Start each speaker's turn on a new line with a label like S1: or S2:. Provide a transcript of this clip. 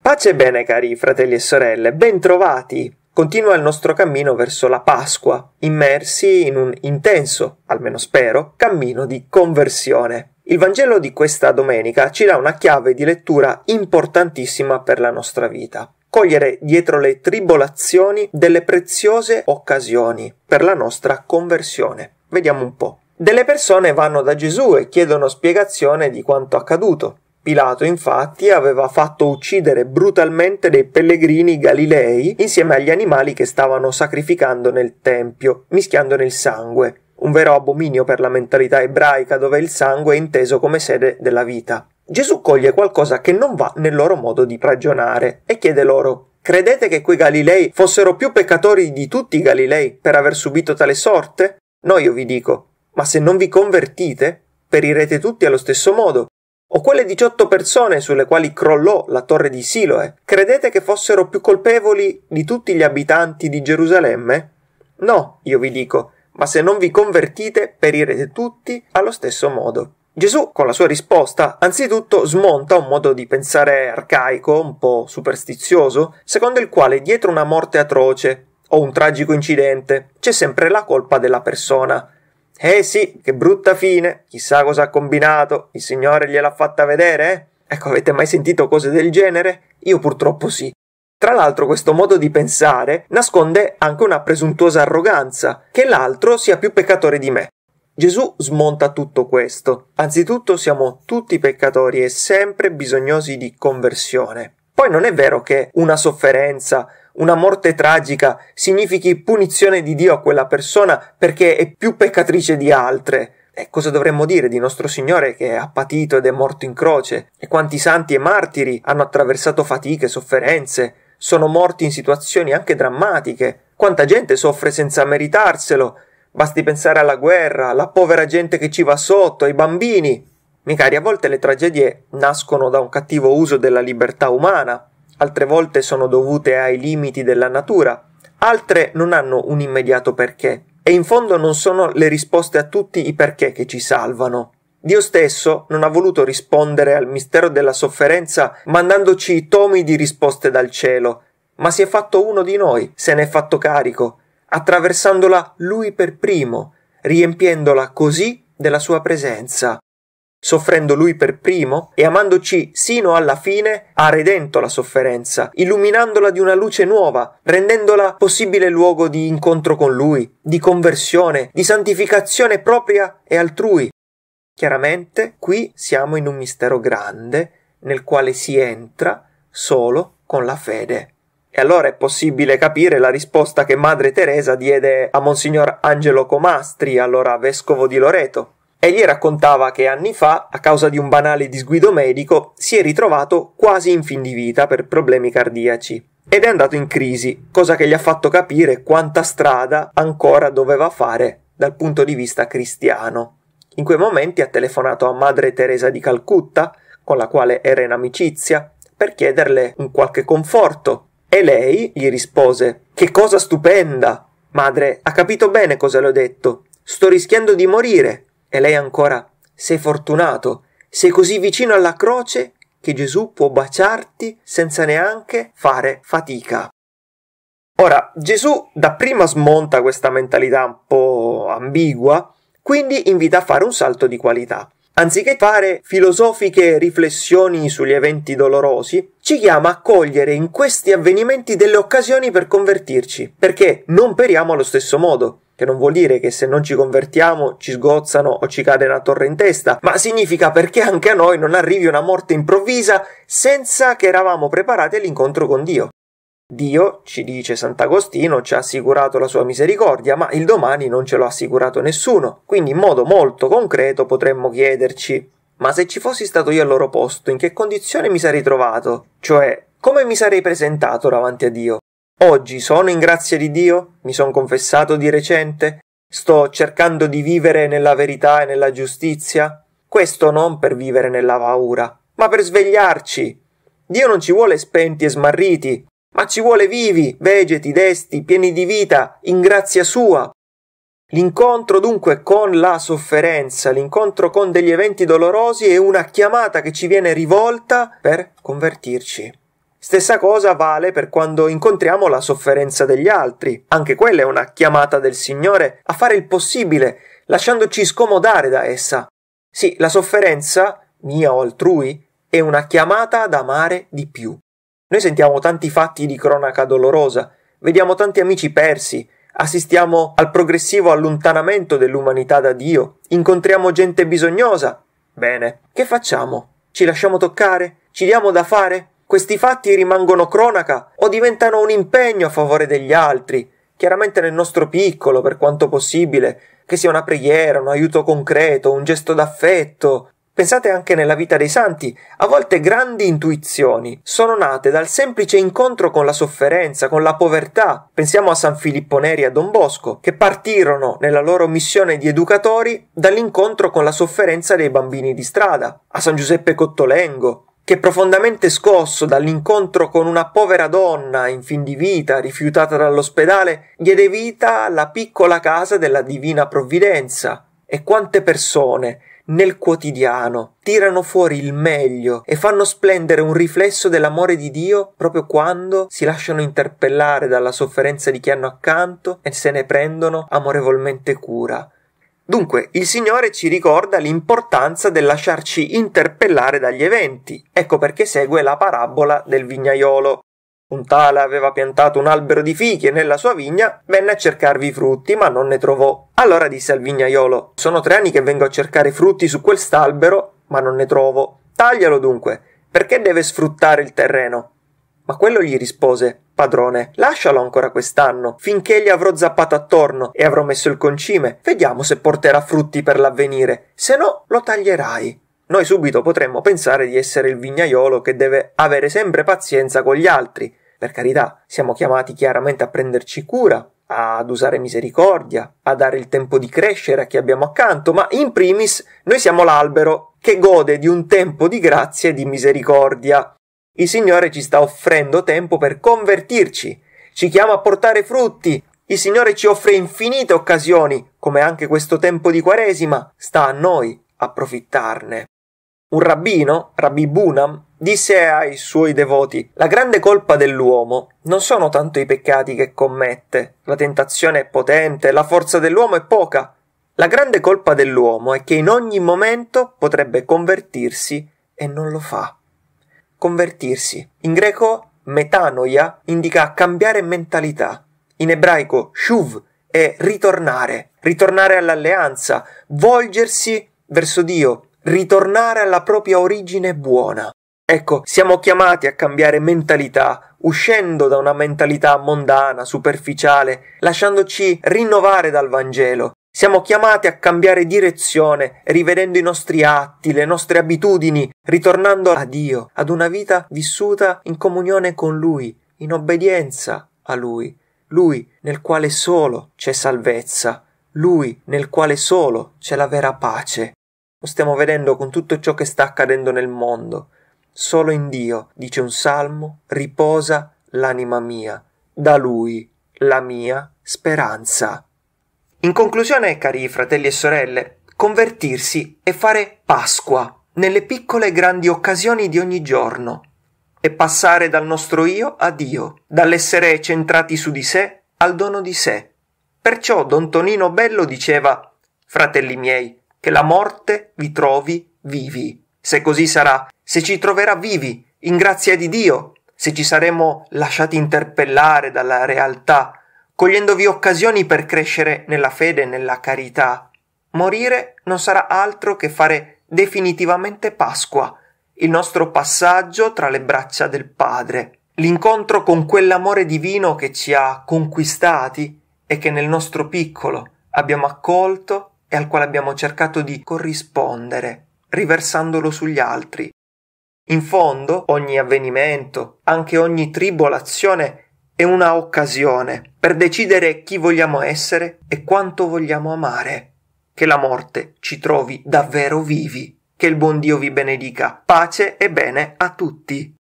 S1: Pace e bene cari fratelli e sorelle, bentrovati! Continua il nostro cammino verso la Pasqua, immersi in un intenso, almeno spero, cammino di conversione. Il Vangelo di questa domenica ci dà una chiave di lettura importantissima per la nostra vita cogliere dietro le tribolazioni delle preziose occasioni per la nostra conversione. Vediamo un po'. Delle persone vanno da Gesù e chiedono spiegazione di quanto accaduto. Pilato infatti aveva fatto uccidere brutalmente dei pellegrini galilei insieme agli animali che stavano sacrificando nel Tempio, mischiandone il sangue un vero abominio per la mentalità ebraica dove il sangue è inteso come sede della vita. Gesù coglie qualcosa che non va nel loro modo di ragionare e chiede loro Credete che quei Galilei fossero più peccatori di tutti i Galilei per aver subito tale sorte? No, io vi dico, ma se non vi convertite, perirete tutti allo stesso modo. O quelle 18 persone sulle quali crollò la torre di Siloe, credete che fossero più colpevoli di tutti gli abitanti di Gerusalemme? No, io vi dico, ma se non vi convertite perirete tutti allo stesso modo. Gesù, con la sua risposta, anzitutto smonta un modo di pensare arcaico, un po' superstizioso, secondo il quale dietro una morte atroce o un tragico incidente c'è sempre la colpa della persona. Eh sì, che brutta fine, chissà cosa ha combinato, il Signore gliel'ha fatta vedere, eh? Ecco, avete mai sentito cose del genere? Io purtroppo sì. Tra l'altro questo modo di pensare nasconde anche una presuntuosa arroganza, che l'altro sia più peccatore di me. Gesù smonta tutto questo. Anzitutto siamo tutti peccatori e sempre bisognosi di conversione. Poi non è vero che una sofferenza, una morte tragica significhi punizione di Dio a quella persona perché è più peccatrice di altre. E cosa dovremmo dire di nostro Signore che ha patito ed è morto in croce? E quanti santi e martiri hanno attraversato fatiche, sofferenze, sono morti in situazioni anche drammatiche. Quanta gente soffre senza meritarselo. Basti pensare alla guerra, alla povera gente che ci va sotto, ai bambini. Miei cari, a volte le tragedie nascono da un cattivo uso della libertà umana, altre volte sono dovute ai limiti della natura, altre non hanno un immediato perché. E in fondo non sono le risposte a tutti i perché che ci salvano. Dio stesso non ha voluto rispondere al mistero della sofferenza mandandoci tomi di risposte dal cielo, ma si è fatto uno di noi, se ne è fatto carico, attraversandola lui per primo, riempiendola così della sua presenza. Soffrendo lui per primo e amandoci sino alla fine, ha redento la sofferenza, illuminandola di una luce nuova, rendendola possibile luogo di incontro con lui, di conversione, di santificazione propria e altrui. Chiaramente qui siamo in un mistero grande nel quale si entra solo con la fede. E allora è possibile capire la risposta che Madre Teresa diede a Monsignor Angelo Comastri, allora vescovo di Loreto. Egli raccontava che anni fa, a causa di un banale disguido medico, si è ritrovato quasi in fin di vita per problemi cardiaci ed è andato in crisi, cosa che gli ha fatto capire quanta strada ancora doveva fare dal punto di vista cristiano. In quei momenti ha telefonato a Madre Teresa di Calcutta, con la quale era in amicizia, per chiederle un qualche conforto. E lei gli rispose Che cosa stupenda! Madre, ha capito bene cosa le ho detto. Sto rischiando di morire. E lei ancora Sei fortunato. Sei così vicino alla croce che Gesù può baciarti senza neanche fare fatica. Ora, Gesù dapprima smonta questa mentalità un po' ambigua quindi invita a fare un salto di qualità. Anziché fare filosofiche riflessioni sugli eventi dolorosi, ci chiama a cogliere in questi avvenimenti delle occasioni per convertirci, perché non periamo allo stesso modo che non vuol dire che se non ci convertiamo ci sgozzano o ci cade una torre in testa, ma significa perché anche a noi non arrivi una morte improvvisa senza che eravamo preparati all'incontro con Dio. Dio, ci dice Sant'Agostino, ci ha assicurato la sua misericordia, ma il domani non ce l'ha assicurato nessuno, quindi in modo molto concreto potremmo chiederci ma se ci fossi stato io al loro posto, in che condizione mi sarei trovato? Cioè, come mi sarei presentato davanti a Dio? Oggi sono in grazia di Dio? Mi sono confessato di recente? Sto cercando di vivere nella verità e nella giustizia? Questo non per vivere nella paura, ma per svegliarci. Dio non ci vuole spenti e smarriti, ma ci vuole vivi, vegeti, desti, pieni di vita, in grazia sua. L'incontro dunque con la sofferenza, l'incontro con degli eventi dolorosi è una chiamata che ci viene rivolta per convertirci. Stessa cosa vale per quando incontriamo la sofferenza degli altri. Anche quella è una chiamata del Signore a fare il possibile, lasciandoci scomodare da essa. Sì, la sofferenza, mia o altrui, è una chiamata ad amare di più. Noi sentiamo tanti fatti di cronaca dolorosa, vediamo tanti amici persi, assistiamo al progressivo allontanamento dell'umanità da Dio, incontriamo gente bisognosa. Bene, che facciamo? Ci lasciamo toccare? Ci diamo da fare? Questi fatti rimangono cronaca o diventano un impegno a favore degli altri, chiaramente nel nostro piccolo per quanto possibile, che sia una preghiera, un aiuto concreto, un gesto d'affetto, Pensate anche nella vita dei santi, a volte grandi intuizioni sono nate dal semplice incontro con la sofferenza, con la povertà. Pensiamo a San Filippo Neri e a Don Bosco, che partirono nella loro missione di educatori dall'incontro con la sofferenza dei bambini di strada. A San Giuseppe Cottolengo, che profondamente scosso dall'incontro con una povera donna in fin di vita rifiutata dall'ospedale, diede vita alla piccola casa della Divina Provvidenza. E quante persone nel quotidiano, tirano fuori il meglio e fanno splendere un riflesso dell'amore di Dio proprio quando si lasciano interpellare dalla sofferenza di chi hanno accanto e se ne prendono amorevolmente cura. Dunque, il Signore ci ricorda l'importanza del lasciarci interpellare dagli eventi, ecco perché segue la parabola del vignaiolo. Un tale aveva piantato un albero di fichi nella sua vigna, venne a cercarvi i frutti, ma non ne trovò. Allora disse al vignaiolo: Sono tre anni che vengo a cercare frutti su quest'albero, ma non ne trovo. Taglialo dunque, perché deve sfruttare il terreno. Ma quello gli rispose: Padrone, lascialo ancora quest'anno, finché gli avrò zappato attorno e avrò messo il concime. Vediamo se porterà frutti per l'avvenire, se no lo taglierai noi subito potremmo pensare di essere il vignaiolo che deve avere sempre pazienza con gli altri. Per carità, siamo chiamati chiaramente a prenderci cura, ad usare misericordia, a dare il tempo di crescere a chi abbiamo accanto, ma in primis noi siamo l'albero che gode di un tempo di grazia e di misericordia. Il Signore ci sta offrendo tempo per convertirci, ci chiama a portare frutti, il Signore ci offre infinite occasioni, come anche questo tempo di Quaresima, sta a noi approfittarne. Un rabbino, Rabbi Bunam, disse ai suoi devoti La grande colpa dell'uomo non sono tanto i peccati che commette, la tentazione è potente, la forza dell'uomo è poca. La grande colpa dell'uomo è che in ogni momento potrebbe convertirsi e non lo fa. Convertirsi. In greco metanoia indica cambiare mentalità. In ebraico shuv è ritornare, ritornare all'alleanza, volgersi verso Dio, ritornare alla propria origine buona. Ecco, siamo chiamati a cambiare mentalità, uscendo da una mentalità mondana, superficiale, lasciandoci rinnovare dal Vangelo. Siamo chiamati a cambiare direzione, rivedendo i nostri atti, le nostre abitudini, ritornando a Dio, ad una vita vissuta in comunione con Lui, in obbedienza a Lui, Lui nel quale solo c'è salvezza, Lui nel quale solo c'è la vera pace. Lo stiamo vedendo con tutto ciò che sta accadendo nel mondo. Solo in Dio, dice un salmo, riposa l'anima mia, da Lui la mia speranza. In conclusione, cari fratelli e sorelle, convertirsi è fare Pasqua nelle piccole e grandi occasioni di ogni giorno e passare dal nostro io a Dio, dall'essere centrati su di sé al dono di sé. Perciò Don Tonino Bello diceva Fratelli miei, che la morte vi trovi vivi. Se così sarà, se ci troverà vivi, in grazia di Dio, se ci saremo lasciati interpellare dalla realtà, cogliendovi occasioni per crescere nella fede e nella carità. Morire non sarà altro che fare definitivamente Pasqua, il nostro passaggio tra le braccia del Padre, l'incontro con quell'amore divino che ci ha conquistati e che nel nostro piccolo abbiamo accolto e al quale abbiamo cercato di corrispondere, riversandolo sugli altri. In fondo, ogni avvenimento, anche ogni tribolazione, è una occasione per decidere chi vogliamo essere e quanto vogliamo amare. Che la morte ci trovi davvero vivi. Che il buon Dio vi benedica. Pace e bene a tutti.